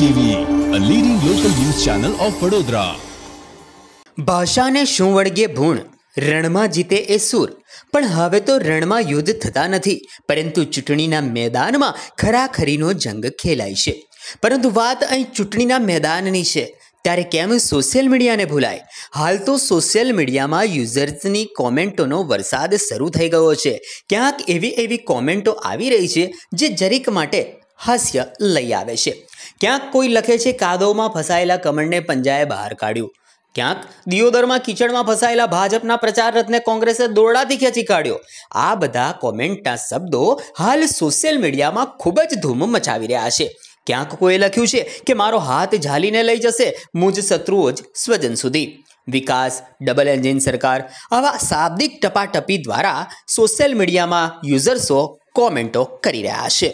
TV a leading local news channel of Vadodara ભાષાને શું વળગે ભૂણ રણમાં જીતે એ સુર પણ હવે તો રણમાં યુદ્ધ થતા નથી પરંતુ ચૂંટણીના મેદાનમાં ખરાખરીનો જંગ ખેલાય છે પરંતુ વાત અહીં ચૂંટણીના મેદાનની છે ત્યારે કેમ સોશિયલ મીડિયાને ભૂલાય હાલ તો સોશિયલ મીડિયામાં યુઝર્સની કોમેન્ટોનો વરસાદ શરૂ થઈ ગયો છે ક્યાંક એવી એવી કોમેન્ટો આવી રહી છે જે જરીક માટે હાસ્ય લઈ આવે છે ક્યાંક કોઈ લખે છે કાદવમાં ફસાયેલા કમળને પંજાએ બહાર કાઢ્યું ક્યાંક દિયોદરમાં કિચડમાં ફસાયેલા ભાજપના પ્રચાર રથને કોંગ્રેસે દોરડાથી ખેંચી કાઢ્યો આ બધા કોમેન્ટના શબ્દો હાલ સોશિયલ મીડિયામાં ખૂબ જ ધૂમ મચાવી રહ્યા છે ક્યાંક કોઈએ લખ્યું છે કે મારો હાથ ઝાલીને લઈ જશે મુજ શત્રુઓ જ સ્વજન સુધી વિકાસ ડબલ એન્જિન સરકાર આવા શાબ્દિક ટપાટપી દ્વારા સોશિયલ મીડિયામાં યુઝર્સો કોમેન્ટો કરી રહ્યા છે